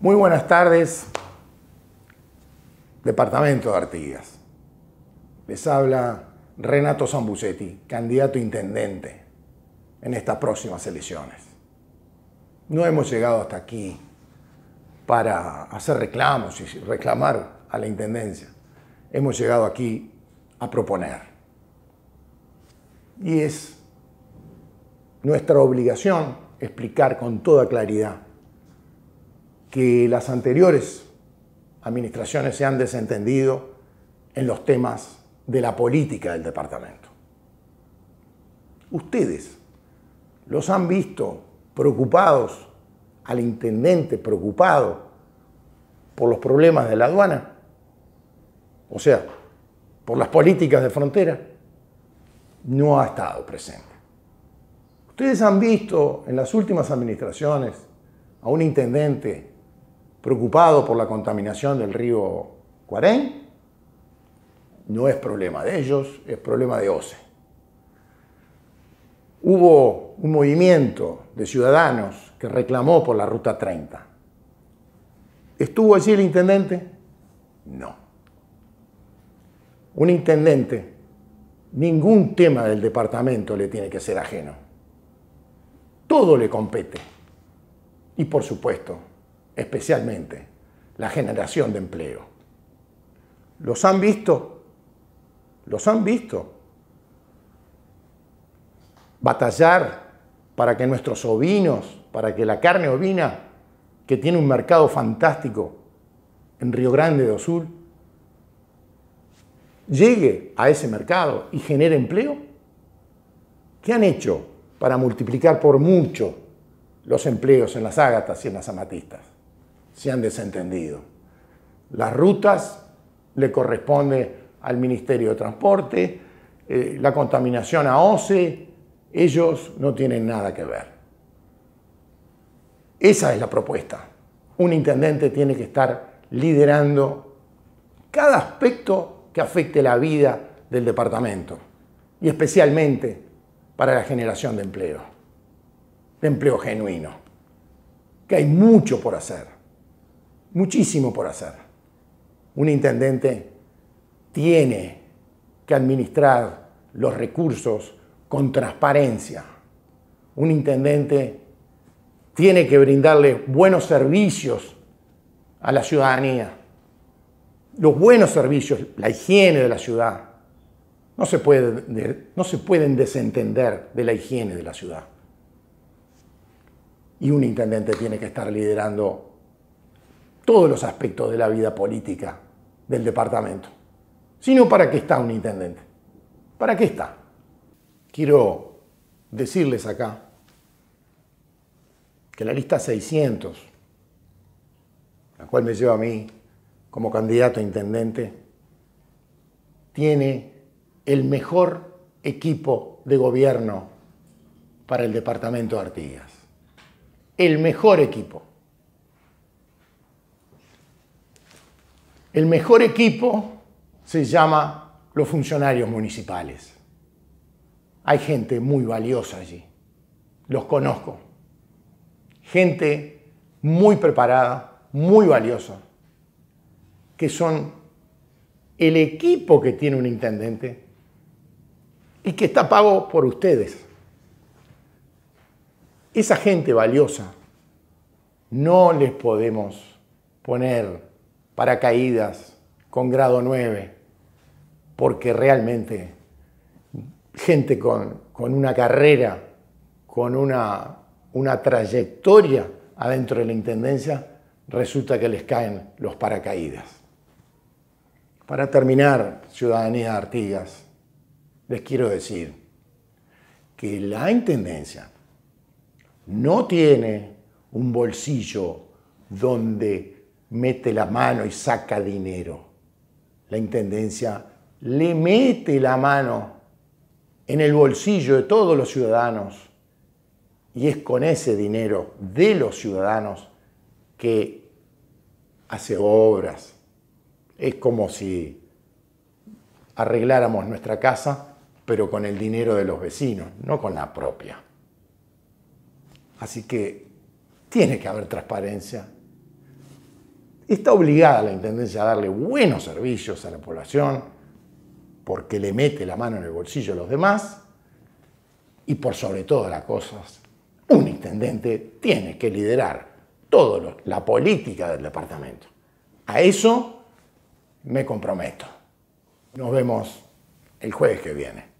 Muy buenas tardes, Departamento de Artigas. Les habla Renato Zambucetti, candidato intendente en estas próximas elecciones. No hemos llegado hasta aquí para hacer reclamos y reclamar a la Intendencia. Hemos llegado aquí a proponer. Y es nuestra obligación explicar con toda claridad que las anteriores administraciones se han desentendido en los temas de la política del departamento. Ustedes los han visto preocupados, al intendente preocupado por los problemas de la aduana, o sea, por las políticas de frontera, no ha estado presente. Ustedes han visto en las últimas administraciones a un intendente preocupado por la contaminación del río Cuarén, no es problema de ellos, es problema de OCE. Hubo un movimiento de ciudadanos que reclamó por la Ruta 30. ¿Estuvo allí el intendente? No. Un intendente, ningún tema del departamento le tiene que ser ajeno. Todo le compete. Y por supuesto, especialmente la generación de empleo. ¿Los han visto? ¿Los han visto? Batallar para que nuestros ovinos, para que la carne ovina, que tiene un mercado fantástico en Río Grande do Sul, llegue a ese mercado y genere empleo? ¿Qué han hecho para multiplicar por mucho los empleos en las ágatas y en las amatistas? se han desentendido. Las rutas le corresponde al Ministerio de Transporte, eh, la contaminación a OCE, ellos no tienen nada que ver. Esa es la propuesta. Un intendente tiene que estar liderando cada aspecto que afecte la vida del departamento y especialmente para la generación de empleo, de empleo genuino, que hay mucho por hacer muchísimo por hacer. Un intendente tiene que administrar los recursos con transparencia. Un intendente tiene que brindarle buenos servicios a la ciudadanía. Los buenos servicios, la higiene de la ciudad, no se, puede, no se pueden desentender de la higiene de la ciudad. Y un intendente tiene que estar liderando todos los aspectos de la vida política del departamento, sino para qué está un intendente. ¿Para qué está? Quiero decirles acá que la lista 600, la cual me lleva a mí como candidato a intendente, tiene el mejor equipo de gobierno para el departamento de Artigas. El mejor equipo. El mejor equipo se llama los funcionarios municipales. Hay gente muy valiosa allí. Los conozco. Gente muy preparada, muy valiosa, que son el equipo que tiene un intendente y que está pago por ustedes. Esa gente valiosa no les podemos poner paracaídas con grado 9, porque realmente gente con, una carrera, con una, una trayectoria adentro de la Intendencia, resulta que les caen los paracaídas. Para terminar, ciudadanía de Artigas, les quiero decir que la Intendencia no tiene un bolsillo donde mete la mano y saca dinero. La Intendencia le mete la mano en el bolsillo de todos los ciudadanos y es con ese dinero de los ciudadanos que hace obras. Es como si arregláramos nuestra casa, pero con el dinero de los vecinos, no con la propia. Así que tiene que haber transparencia Está obligada la Intendencia a darle buenos servicios a la población porque le mete la mano en el bolsillo a los demás y por sobre todas las cosas, un intendente tiene que liderar toda la política del departamento. A eso me comprometo. Nos vemos el jueves que viene.